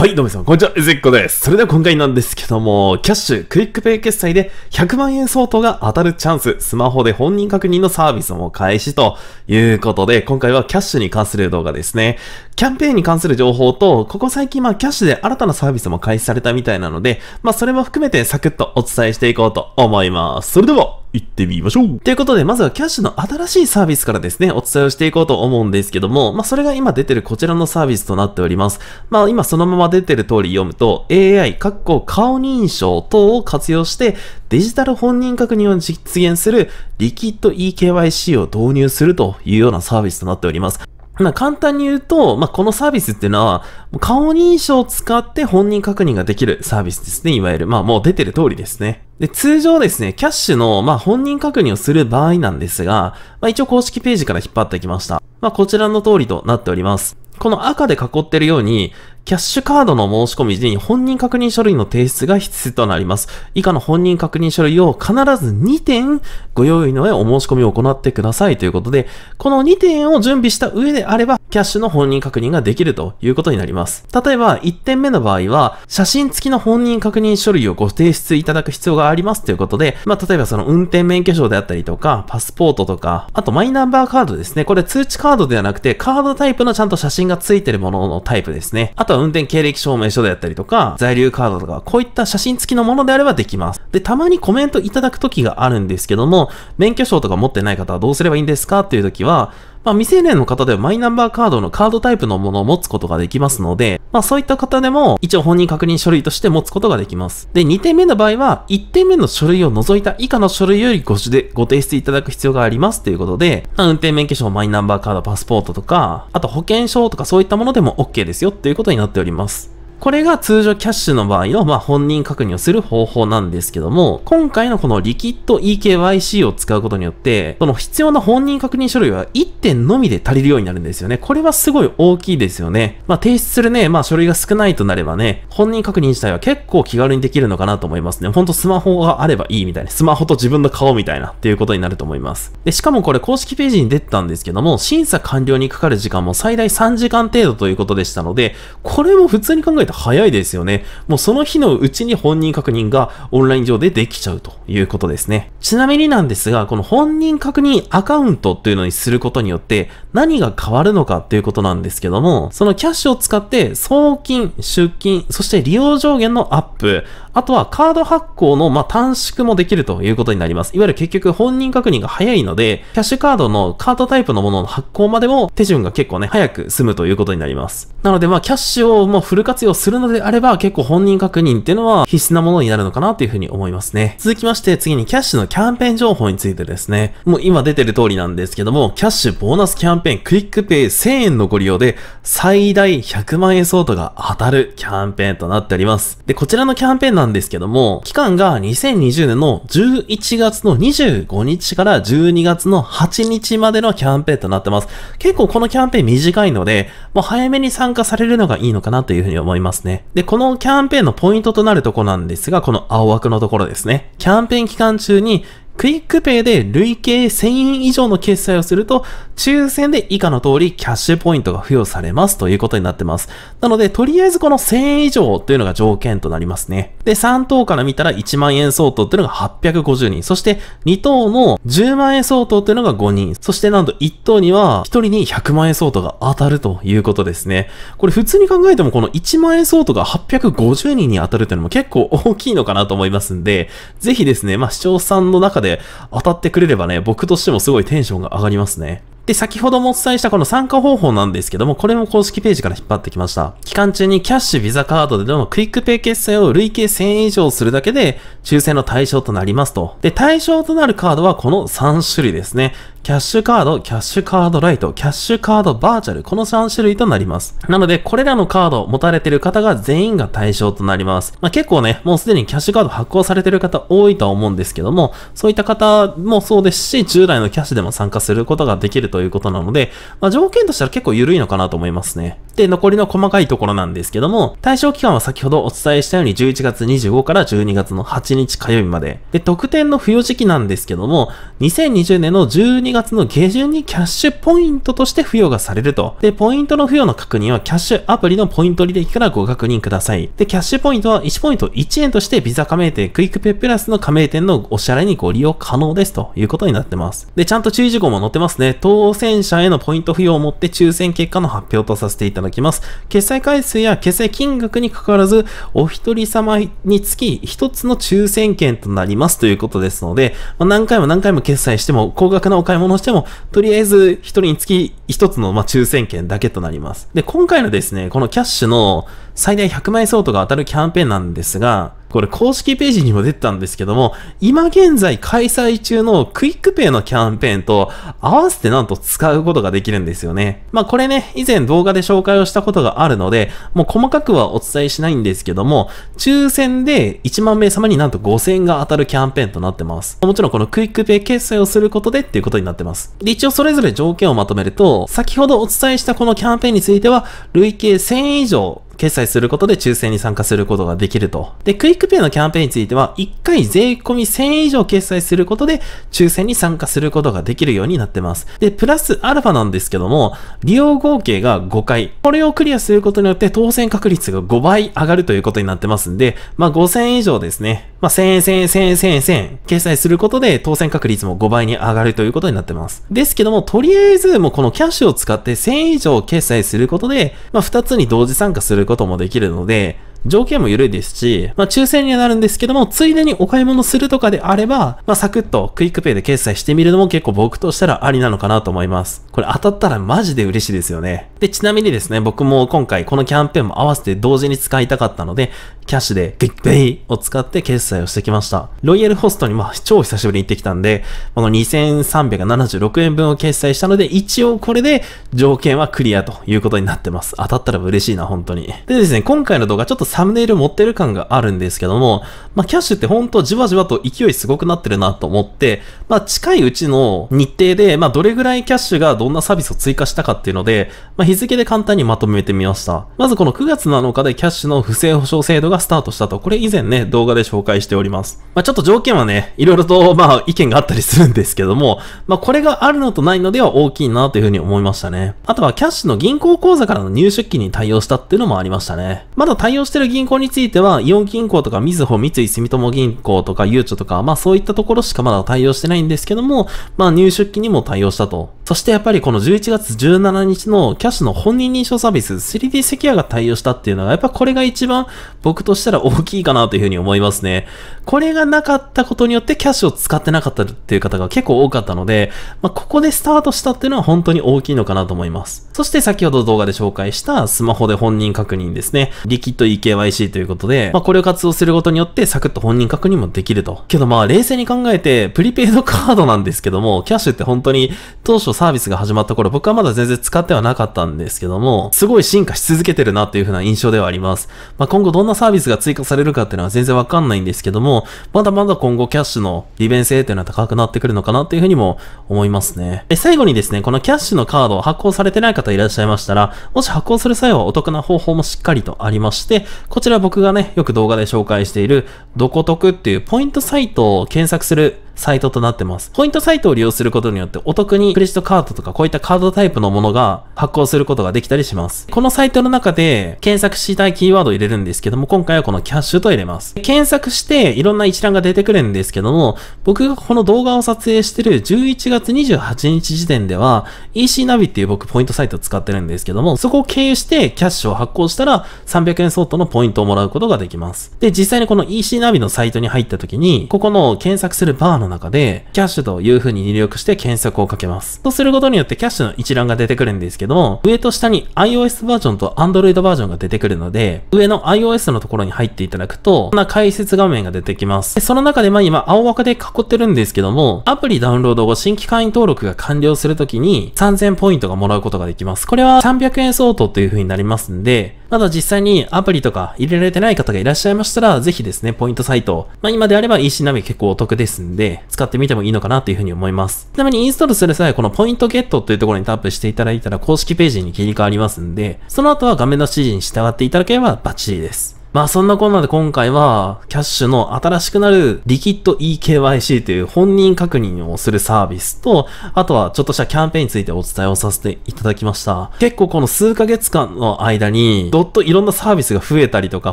はい、どうもさん、こんにちは、えずっこです。それでは今回なんですけども、キャッシュ、クイックペイ決済で100万円相当が当たるチャンス、スマホで本人確認のサービスも開始ということで、今回はキャッシュに関する動画ですね。キャンペーンに関する情報と、ここ最近まあキャッシュで新たなサービスも開始されたみたいなので、まあそれも含めてサクッとお伝えしていこうと思います。それでは、行ってみましょうということで、まずはキャッシュの新しいサービスからですね、お伝えをしていこうと思うんですけども、まあ、それが今出てるこちらのサービスとなっております。まあ、今そのまま出てる通り読むと、AI、括弧顔認証等を活用して、デジタル本人確認を実現する、リキッド EKYC を導入するというようなサービスとなっております。まあ、簡単に言うと、まあ、このサービスっていうのは、顔認証を使って本人確認ができるサービスですね、いわゆる。まあ、もう出てる通りですね。で、通常ですね、キャッシュの、まあ、本人確認をする場合なんですが、まあ、一応公式ページから引っ張ってきました。まあ、こちらの通りとなっております。この赤で囲ってるように、キャッシュカードの申し込み時に本人確認書類の提出が必須となります。以下の本人確認書類を必ず2点ご用意の上お申し込みを行ってくださいということで、この2点を準備した上であれば、キャッシュの本人確認ができるということになります。例えば、1点目の場合は、写真付きの本人確認書類をご提出いただく必要がありますということで、まあ、例えばその運転免許証であったりとか、パスポートとか、あとマイナンバーカードですね。これ通知カードではなくて、カードタイプのちゃんと写真が付いてるもののタイプですね。あとは運転経歴証明書であったりとか、在留カードとか、こういった写真付きのものであればできます。で、たまにコメントいただく時があるんですけども、免許証とか持ってない方はどうすればいいんですかっていう時は、まあ、未成年の方ではマイナンバーカードのカードタイプのものを持つことができますので、まあ、そういった方でも一応本人確認書類として持つことができます。で、2点目の場合は、1点目の書類を除いた以下の書類よりごでご提出いただく必要がありますということで、まあ、運転免許証、マイナンバーカード、パスポートとか、あと保険証とかそういったものでも OK ですよっていうことになっております。これが通常キャッシュの場合の、まあ、本人確認をする方法なんですけども、今回のこのリキッド EKYC を使うことによって、その必要な本人確認書類は1点のみで足りるようになるんですよね。これはすごい大きいですよね。まあ、提出するね、まあ、書類が少ないとなればね、本人確認自体は結構気軽にできるのかなと思いますね。ほんとスマホがあればいいみたいな。スマホと自分の顔みたいなっていうことになると思います。で、しかもこれ公式ページに出てたんですけども、審査完了にかかる時間も最大3時間程度ということでしたので、これも普通に考えてて早いですよね。もうその日のうちに本人確認がオンライン上でできちゃうということですね。ちなみになんですが、この本人確認アカウントっていうのにすることによって何が変わるのかっていうことなんですけども、そのキャッシュを使って送金、出金、そして利用上限のアップ、あとはカード発行のま短縮もできるということになります。いわゆる結局本人確認が早いので、キャッシュカードのカードタイプのものの発行までも手順が結構ね、早く済むということになります。なのでまあキャッシュをもうフル活用するのであれば、結構本人確認っていうのは必須なものになるのかなというふうに思いますね。続きまして、次にキャッシュのキャンペーン情報についてですね。もう今出てる通りなんですけども、キャッシュボーナスキャンペーンクイックペイ1000円のご利用で、最大100万円相当が当たるキャンペーンとなっております。で、こちらのキャンペーンなんですけども、期間が2020年の11月の25日から12月の8日までのキャンペーンとなってます。結構このキャンペーン短いので、もう早めに参加されるのがいいのかなというふうに思います。ますね。で、このキャンペーンのポイントとなるとこなんですが、この青枠のところですね。キャンペーン期間中にクイックペイで累計1000円以上の決済をすると、抽選で以下の通りキャッシュポイントが付与されますということになってます。なので、とりあえずこの1000円以上というのが条件となりますね。で、3等から見たら1万円相当というのが850人、そして2等の10万円相当というのが5人、そしてなんと1等には1人に100万円相当が当たるということですね。これ普通に考えてもこの1万円相当が850人に当たるというのも結構大きいのかなと思いますんで、ぜひですね、まあ、視聴さんの中で当たってくれればね、僕としてもすごいテンションが上がりますね。で、先ほどもお伝えしたこの参加方法なんですけども、これも公式ページから引っ張ってきました。期間中にキャッシュ、ビザカードでのクイックペイ決済を累計1000円以上するだけで、抽選の対象となりますと。で、対象となるカードはこの3種類ですね。キャッシュカード、キャッシュカードライト、キャッシュカードバーチャル、この3種類となります。なので、これらのカードを持たれている方が全員が対象となります。まあ、結構ね、もうすでにキャッシュカード発行されている方多いとは思うんですけども、そういった方もそうですし、従来のキャッシュでも参加することができるということなので、まあ、条件としては結構緩いのかなと思いますね。で、残りの細かいところなんですけども、対象期間は先ほどお伝えしたように11月25から12月の8日火曜日まで。で、特典の付与時期なんですけども、2020年の12 12月の下旬にキャッシュポイントとして付与がされると。で、ポイントの付与の確認はキャッシュアプリのポイント履歴からご確認ください。で、キャッシュポイントは1ポイント1円としてビザ加盟店、クイックペプラスの加盟店のお支払いにご利用可能ですということになってます。で、ちゃんと注意事項も載ってますね。当選者へのポイント付与をもって抽選結果の発表とさせていただきます。決済回数や決済金額に関わらず、お一人様につき1つの抽選券となりますということですので、まあ、何回も何回も決済しても高額なお買いい物をしても、とりあえず1人につき1つのま抽選券だけとなります。で、今回のですね、このキャッシュの最大100枚相当が当たるキャンペーンなんですが、これ公式ページにも出てたんですけども、今現在開催中のクイックペイのキャンペーンと合わせてなんと使うことができるんですよね。まあこれね、以前動画で紹介をしたことがあるので、もう細かくはお伝えしないんですけども、抽選で1万名様になんと5000円が当たるキャンペーンとなってます。もちろんこのクイックペイ決済をすることでっていうことになってます。で、一応それぞれ条件をまとめると、先ほどお伝えしたこのキャンペーンについては、累計1000以上決済することで抽選に参加することができると。で、クイックペイのキャンペーンについては、1回税込み1000円以上決済することで、抽選に参加することができるようになってます。で、プラスアルファなんですけども、利用合計が5回。これをクリアすることによって、当選確率が5倍上がるということになってますんで、まあ、5000円以上ですね。まあ、1000円、1000円、1000円、1000円、決済することで当選確率も5倍に上がるということになってます。ですけども、とりあえずもうこのキャッシュを使って1000円以上決済することで、まあ、2つに同時参加することもできるので、条件も緩いですし、まあ、抽選にはなるんですけども、ついでにお買い物するとかであれば、まあ、サクッとクイックペイで決済してみるのも結構僕としたらありなのかなと思います。これ当たったらマジで嬉しいですよね。で、ちなみにですね、僕も今回このキャンペーンも合わせて同時に使いたかったので、キャッシュでクイックペイを使って決済をしてきました。ロイヤルホストにまあ超久しぶりに行ってきたんで、この2376円分を決済したので、一応これで条件はクリアということになってます。当たったら嬉しいな、本当に。でですね、今回の動画ちょっとサムネイル持ってる感があるんですけども、まあ、キャッシュってほんとじわじわと勢いすごくなってるなと思って、まあ、近いうちの日程で、まあ、どれぐらいキャッシュがどんなサービスを追加したかっていうので、まあ、日付で簡単にまとめてみました。まずこの9月7日でキャッシュの不正保証制度がスタートしたと、これ以前ね、動画で紹介しております。まあ、ちょっと条件はね、いろいろと、まあ、意見があったりするんですけども、まあ、これがあるのとないのでは大きいなというふうに思いましたね。あとはキャッシュの銀行口座からの入出金に対応したっていうのもありましたね。まだ対応してる銀行については、イオン銀行とか、みずほ、三井住友銀行とか、ゆうちょとか、まあそういったところしかまだ対応してないんですけども、まあ入出金にも対応したと。そしてやっぱりこの11月17日のキャッシュの本人認証サービス、3D セキュアが対応したっていうのは、やっぱこれが一番僕としたら大きいかなというふうに思いますね。これがなかったことによってキャッシュを使ってなかったっていう方が結構多かったので、まあここでスタートしたっていうのは本当に大きいのかなと思います。そして先ほど動画で紹介したスマホで本人確認ですね。リキッド EK KYC ということで、まあこれを活用することによってサクッと本人確認もできると。けどまあ冷静に考えて、プリペイドカードなんですけども、キャッシュって本当に当初サービスが始まった頃、僕はまだ全然使ってはなかったんですけども、すごい進化し続けてるなという風な印象ではあります。まあ今後どんなサービスが追加されるかっていうのは全然わかんないんですけども、まだまだ今後キャッシュの利便性っていうのは高くなってくるのかなっていう風にも思いますね。で、最後にですね、このキャッシュのカードを発行されてない方いらっしゃいましたら、もし発行する際はお得な方法もしっかりとありまして、こちら僕がね、よく動画で紹介している、どこ得っていうポイントサイトを検索するサイトとなってます。ポイントサイトを利用することによってお得にクレジットカードとかこういったカードタイプのものが発行することができたりします。このサイトの中で検索したいキーワードを入れるんですけども、今回はこのキャッシュと入れます。検索していろんな一覧が出てくるんですけども、僕がこの動画を撮影してる11月28日時点では EC ナビっていう僕ポイントサイトを使ってるんですけども、そこを経由してキャッシュを発行したら300円相当のポイントをもらうことができます。で、実際にこの EC ナビのサイトに入った時に、ここの検索するバーの中で、キャッシュという風に入力して検索をかけます。とすることによってキャッシュの一覧が出てくるんですけども、上と下に iOS バージョンと Android バージョンが出てくるので、上の iOS のところに入っていただくと、こんな解説画面が出てきます。でその中でまあ今青枠で囲ってるんですけども、アプリダウンロード後新規会員登録が完了するときに3000ポイントがもらうことができます。これは300円相当という風になりますんで、まだ実際にアプリとか入れられてない方がいらっしゃいましたら、ぜひですね、ポイントサイト、まあ今であれば EC ナビ結構お得ですんで、使ってみてもいいのかなというふうに思います。ちなみにインストールする際、このポイントゲットというところにタップしていただいたら公式ページに切り替わりますんで、その後は画面の指示に従っていただければバッチリです。まあそんなこんなで今回は、キャッシュの新しくなるリキッド EKYC という本人確認をするサービスと、あとはちょっとしたキャンペーンについてお伝えをさせていただきました。結構この数ヶ月間の間に、どっといろんなサービスが増えたりとか、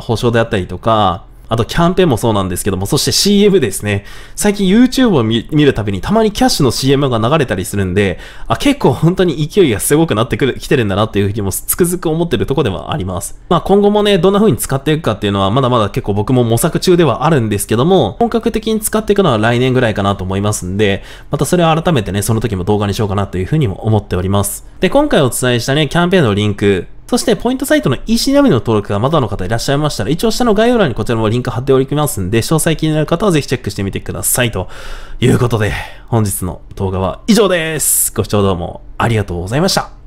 保証であったりとか、あとキャンペーンもそうなんですけども、そして CM ですね。最近 YouTube を見るたびにたまにキャッシュの CM が流れたりするんで、あ、結構本当に勢いがすごくなってくる、来てるんだなっていうふうにもつくづく思ってるとこではあります。まあ今後もね、どんな風に使っていくかっていうのはまだまだ結構僕も模索中ではあるんですけども、本格的に使っていくのは来年ぐらいかなと思いますんで、またそれを改めてね、その時も動画にしようかなというふうにも思っております。で、今回お伝えしたね、キャンペーンのリンク、そして、ポイントサイトの EC ナビの登録がまだの方いらっしゃいましたら、一応下の概要欄にこちらもリンク貼っておきますんで、詳細気になる方はぜひチェックしてみてください。ということで、本日の動画は以上です。ご視聴どうもありがとうございました。